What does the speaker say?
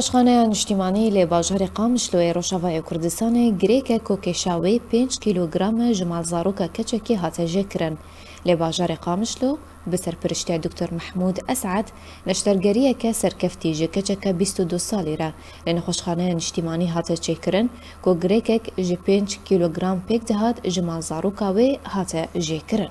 باشخانەیان نیشتیمانی لێباژهری قامش لۆی ڕۆژەڤای کوردستانی گرێکە کۆکێشاوەی 5 کیلوگرامە ژمال زارۆکە کەچێکی هاتەژێکرن لێ باژاری قامشلۆ بسەرپشتیا دکتر محمود اسعد نەشتەرگەریەکە سەرکەفتی ژ کەچەکە 22 ساڵیرە لە نەخۆشخانەیە نیشتیمانی هاتە چێکردن کۆ گرێکێک ژ 5 کیلوگرام پێک دەهات ژمال زارۆکاوێ هاتە جکرن.